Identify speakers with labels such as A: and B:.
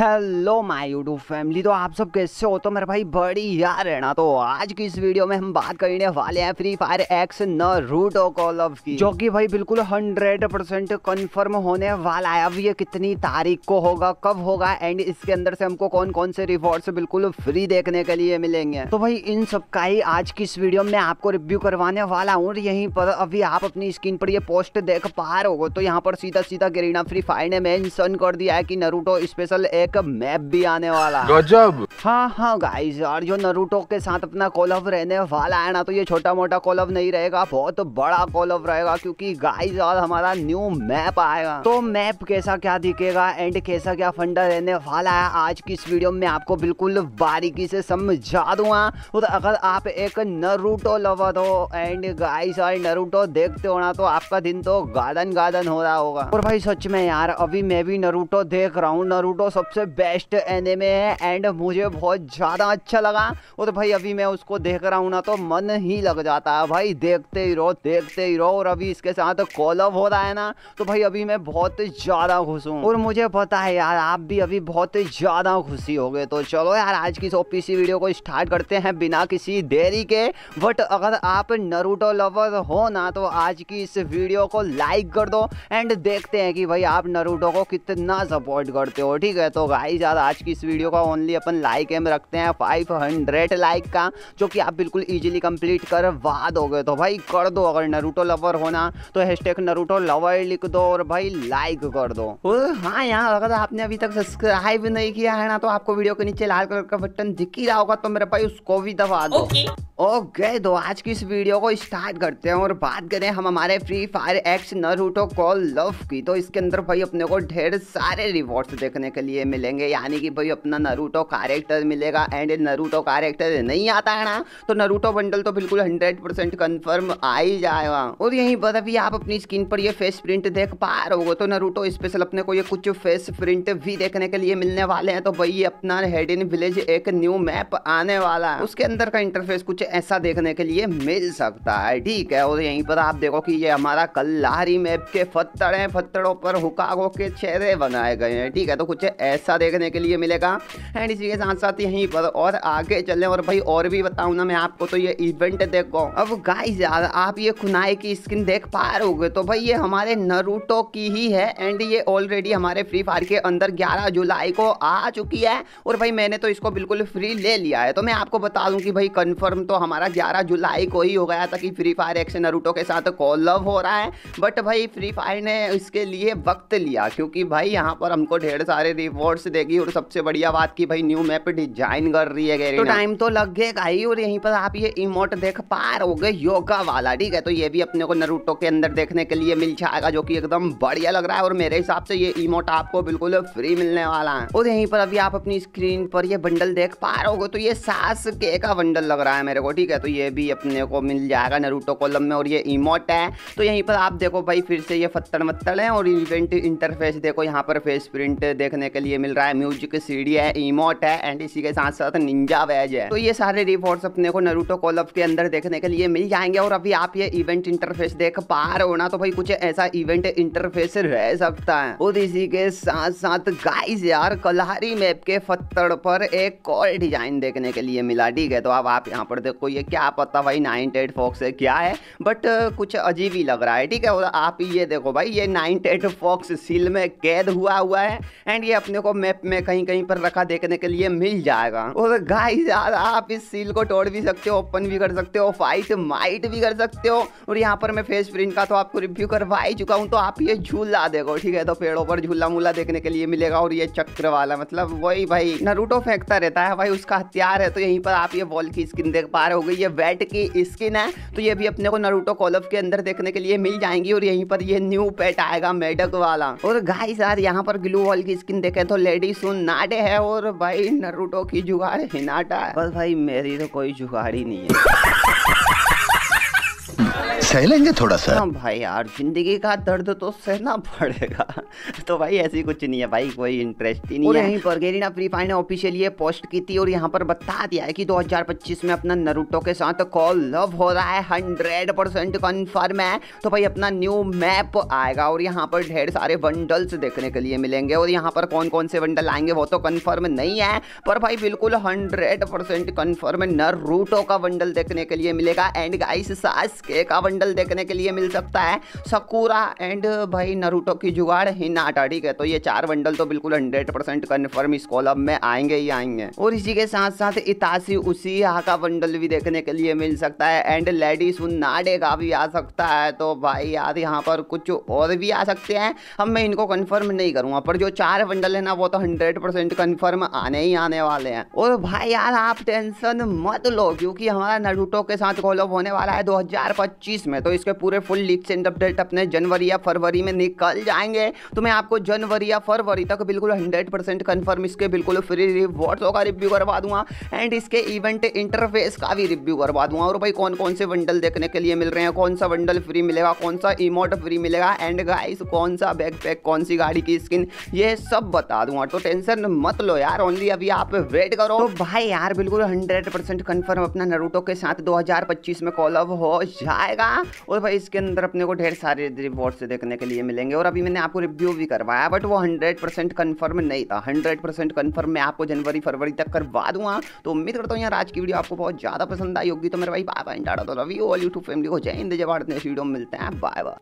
A: Hello my YouTube family तो आप सब कैसे हो तो मेरे भाई बड़ी यार है ना तो आज की इस वीडियो में हम बात करने वाले हैं फ्री फायर एक्स न रूटो कॉल ऑफ की जो कि भाई बिल्कुल 100 परसेंट कन्फर्म होने वाला है अब ये कितनी तारीख को होगा कब होगा एंड इसके अंदर से हमको कौन कौन से रिवॉर्ड बिल्कुल फ्री देखने के लिए मिलेंगे तो भाई इन सब का ही आज की इस वीडियो में आपको रिव्यू करवाने वाला हूँ यहीं पर अभी आप अपनी स्क्रीन पर ये पोस्ट देख पा रहे हो तो यहाँ पर सीधा सीधा गिरीना फ्री फायर ने मैं कर दिया है कि नरूटो स्पेशल एक एक मैप भी आने वाला गजब हाँ हाँ गाइस और जो नरूटो के साथ अपना कॉलअप रहने वाला है ना तो ये छोटा मोटा कॉलअप नहीं रहेगा बहुत तो बड़ा कॉलअप रहेगा क्योंकि गाइस और हमारा न्यू मैप आएगा तो मैप कैसा क्या दिखेगा एंड कैसा क्या फंडा रहने वाला है आज की इस वीडियो में आपको बिल्कुल बारीकी से समझा दूंगा और अगर आप एक नरूटो लवर हो एंड गाइस और नरूटो देखते हो ना तो आपका दिन तो गार्डन गार्डन हो रहा होगा और भाई सच में यार अभी मैं भी नरूटो देख रहा हूँ नरूटो सबसे सबसे बेस्ट एनिमे है एंड मुझे बहुत ज़्यादा अच्छा लगा और तो भाई अभी मैं उसको देख रहा हूँ ना तो मन ही लग जाता है भाई देखते ही रहो देखते ही रहो और अभी इसके साथ कॉलअप हो रहा है ना तो भाई अभी मैं बहुत ज़्यादा खुश हूँ और मुझे पता है यार आप भी अभी बहुत ज़्यादा खुशी हो तो चलो यार आज की सो ओपीसी वीडियो को स्टार्ट करते हैं बिना किसी देरी के बट अगर आप नरूटो लवर हो ना तो आज की इस वीडियो को लाइक कर दो एंड देखते हैं कि भाई आप नरूटो को कितना सपोर्ट करते हो ठीक है तो तो गाइज यार आज की इस वीडियो का ओनली अपन लाइक एम रखते हैं फाइव हंड्रेड लाइक का जो कि आप बिल्कुल ईजिली कंप्लीट करवा दोगे तो भाई कर दो अगर नरूटो लवर होना तो हैशटैग नरूटो लवर लिख दो और भाई लाइक कर दो हाँ यार अगर आपने अभी तक सब्सक्राइब नहीं किया है ना तो आपको वीडियो के नीचे लाल कलर का बटन दिख ही रहा होगा तो मेरे भाई उसको भी दबा दो okay. ओके okay, तो आज की इस वीडियो को स्टार्ट करते हैं और बात करें हम हमारे free fire x Naruto collab की तो इसके अंदर भाई अपने को ढेर सारे रिवॉर्ड्स देखने के लिए मिलेंगे यानी कि भाई अपना नरूटो कैरेक्टर मिलेगा एंड नरूटो कैरेक्टर नहीं आता है ना तो नरूटो बंडल तो बिल्कुल हंड्रेड परसेंट कन्फर्म आ ही जाएगा और यहीं पर अभी आप अपनी स्क्रीन पर ये फेस प्रिंट देख पा रहे हो तो नरूटो स्पेशल अपने को ये कुछ फेस प्रिंट भी देखने के लिए मिलने वाले हैं तो भाई अपना हेड इन विलेज एक न्यू मैप आने वाला है उसके अंदर का इंटरफेस कुछ ऐसा देखने के लिए मिल सकता है ठीक है और यहीं पर आप देखो कि ये हमारा कल्लाहारी मैप के पत्थर हैं पत्थरों पर हुकागो के चेहरे बनाए गए हैं ठीक है तो कुछ ऐसा देखने के लिए मिलेगा एंड इसी के साथ साथ यहीं पर और आगे चले और भाई और भी बताऊँ ना मैं आपको तो ये इवेंट देखो अब गाइस यार आप ये खुनाई की स्किन देख पा रहोगे तो भाई ये हमारे नरूटो की ही है एंड ये ऑलरेडी हमारे फ्री फायर के अंदर 11 जुलाई को आ चुकी है और भाई मैंने तो इसको बिल्कुल फ्री ले लिया है तो मैं आपको बता दूं कि भाई कंफर्म तो हमारा ग्यारह जुलाई को ही हो गया था कि फ्री फायर एक्शन नरूटो के साथ लव हो रहा है बट भाई फ्री फायर ने इसके लिए वक्त लिया क्योंकि भाई यहाँ पर हमको ढेर सारे रिवॉर्ड्स देगी और सबसे बढ़िया बात की भाई न्यू मैप डिजाइन कर रही है तो टाइम तो लग गए भाई और यहीं पर आप ये इमोट देख पा रहोगे योगा वाला ठीक है तो ये भी अपने को नरूटो के अंदर देखने के लिए मिल जाएगा जो कि एकदम बढ़िया लग रहा है और मेरे हिसाब से ये इमोट आपको बिल्कुल फ्री मिलने वाला है और यहीं पर अभी आप अपनी स्क्रीन पर ये बंडल देख पा रहे हो तो ये सास के का बंडल लग रहा है मेरे को ठीक है तो ये भी अपने को मिल जाएगा नरूटो कॉलम में और ये इमोट है तो यहीं पर आप देखो भाई फिर से ये फत्तर मत्तर है और इवेंट इंटरफेस देखो यहाँ पर फेस प्रिंट देखने के लिए मिल रहा है म्यूजिक सीढ़ी है इमोट है एंड इसी के साथ साथ निंजा वैज है तो ये सारे रिपोर्ट अपने को नरूटो कॉलम के अंदर देखने के लिए मिल जाएंगे और अभी आप ये इवेंट इंटरफेस देख पा रहे हो ना तो भाई कुछ ऐसा इवेंट इंटरफेस रह सकता है और इसी के साथ साथ गाइस यार कलहारी मैप के फत्तर पर एक और डिजाइन देखने के लिए मिला ठीक है तो अब आप यहाँ पर देखो ये क्या पता भाई नाइन टेड फॉक्स है क्या है बट uh, कुछ अजीब ही लग रहा है ठीक है और आप ये देखो भाई ये नाइन टेड फॉक्स सील में कैद हुआ हुआ है एंड ये अपने को मैप में कहीं कहीं पर रखा देखने के लिए मिल जाएगा और गाइस यार आप इस सील को तोड़ भी सकते हो ओपन भी कर सकते हो फाइट माइट भी कर सकते हो और यहाँ पर मैं फेस प्रिंट का तो आपको रिव्यू करवा ही चुका हूँ तो आप ये झूला देखो ठीक है तो पेड़ों पर झूला मूला देखने के लिए मिलेगा और ये चक्र वाला मतलब वही भाई नरूटो फेंकता रहता है भाई उसका हथियार है तो यहीं पर आप ये बॉल की स्किन देख पा पार हो गई है वेट की स्किन है तो ये भी अपने को नरूटो कॉलब के अंदर देखने के लिए मिल जाएंगी और यहीं पर ये न्यू पेट आएगा मेडक वाला और गाय सार यहाँ पर ग्लू वॉल की स्किन देखे तो लेडी सुन नाडे है और भाई नरूटो की जुगाड़ हिनाटा है बस भाई मेरी तो कोई जुगाड़ ही नहीं है सह लेंगे थोड़ा सा हाँ भाई यार जिंदगी का दर्द तो सहना पड़ेगा तो भाई ऐसी कुछ नहीं है भाई कोई इंटरेस्ट ही नहीं है यहीं पर गेरिना फ्री फायर ने ऑफिशियली पोस्ट की थी और यहाँ पर बता दिया है कि 2025 में अपना नरुटो के साथ कॉल लव हो रहा है हंड्रेड परसेंट कन्फर्म है तो भाई अपना न्यू मैप आएगा और यहाँ पर ढेर सारे बंडल्स देखने के लिए मिलेंगे और यहाँ पर कौन कौन से बंडल आएंगे वो तो कन्फर्म नहीं है पर भाई बिल्कुल हंड्रेड परसेंट कन्फर्म नरूटो का बंडल देखने के लिए मिलेगा एंड गाइस सास के का बंडल बंडल देखने के लिए मिल सकता है सकूरा एंड भाई नरूटो की जुगाड़ हिनाटा ठीक है तो ये चार बंडल तो बिल्कुल हंड्रेड परसेंट कन्फर्म इस कॉलम में आएंगे ही आएंगे और इसी के साथ साथ इतासी उसी का बंडल भी देखने के लिए मिल सकता है एंड लेडीज नाडे का भी आ सकता है तो भाई यार यहाँ पर कुछ और भी आ सकते हैं हम मैं इनको कन्फर्म नहीं करूंगा पर जो चार बंडल है ना वो तो हंड्रेड परसेंट कन्फर्म आने ही आने वाले हैं और भाई यार आप टेंशन मत लो क्योंकि हमारा नरूटो के साथ कॉलम होने वाला है दो में तो इसके पूरे फुल लीक्स एंड अपडेट अपने जनवरी या फरवरी में निकल जाएंगे तो मैं आपको जनवरी या फरवरी तक बिल्कुल हंड्रेड परसेंट कन्फर्म इसके बिल्कुल फ्री रिवॉर्ड्स का रिव्यू करवा दूंगा एंड इसके इवेंट इंटरफेस का भी रिव्यू करवा दूंगा और भाई कौन कौन से बंडल देखने के लिए मिल रहे हैं कौन सा बंडल फ्री मिलेगा कौन सा इमोट फ्री मिलेगा एंड गाइस कौन सा बैकपैक कौन सी गाड़ी की स्किन ये सब बता दूंगा तो टेंशन मत लो यार ओनली अभी आप वेट करो तो भाई यार बिल्कुल हंड्रेड परसेंट कन्फर्म अपना नरूटो के साथ 2025 में कॉल अप हो जाएगा ना और भाई इसके अंदर अपने को ढेर सारे रिवॉर्ड्स देखने के लिए मिलेंगे और अभी मैंने आपको रिव्यू भी करवाया बट वो हंड्रेड परसेंट कन्फर्म नहीं था हंड्रेड परसेंट कन्फर्म मैं आपको जनवरी फरवरी तक करवा दूंगा तो उम्मीद करता हूँ यार आज की वीडियो आपको बहुत ज़्यादा पसंद आई होगी तो मेरे भाई पापा इन डाटा तो रवि और यूट्यूब फैमिली को जय हिंद जय भारत नेक्स्ट वीडियो में मिलते हैं बाय बाय